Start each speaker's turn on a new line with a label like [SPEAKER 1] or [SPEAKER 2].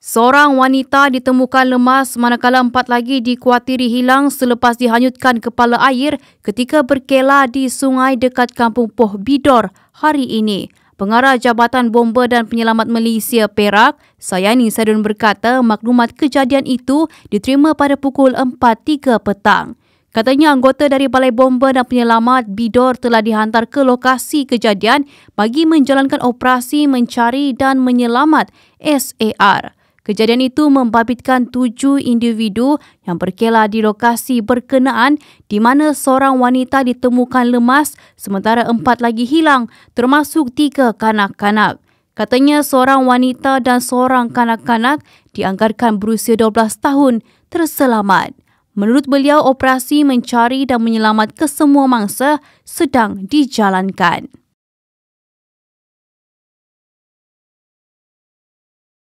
[SPEAKER 1] Seorang wanita ditemukan lemas manakala empat lagi dikuatiri hilang selepas dihanyutkan kepala air ketika berkela di sungai dekat kampung Poh Bidor hari ini. Pengarah Jabatan Bomba dan Penyelamat Malaysia Perak, Sayani Sadun berkata maklumat kejadian itu diterima pada pukul 4.30 petang. Katanya anggota dari Balai Bomba dan Penyelamat Bidor telah dihantar ke lokasi kejadian bagi menjalankan operasi mencari dan menyelamat SAR. Kejadian itu membabitkan tujuh individu yang berkelah di lokasi berkenaan di mana seorang wanita ditemukan lemas sementara empat lagi hilang termasuk tiga kanak-kanak. Katanya seorang wanita dan seorang kanak-kanak dianggarkan berusia 12 tahun terselamat. Menurut beliau, operasi mencari dan menyelamat kesemua mangsa sedang dijalankan.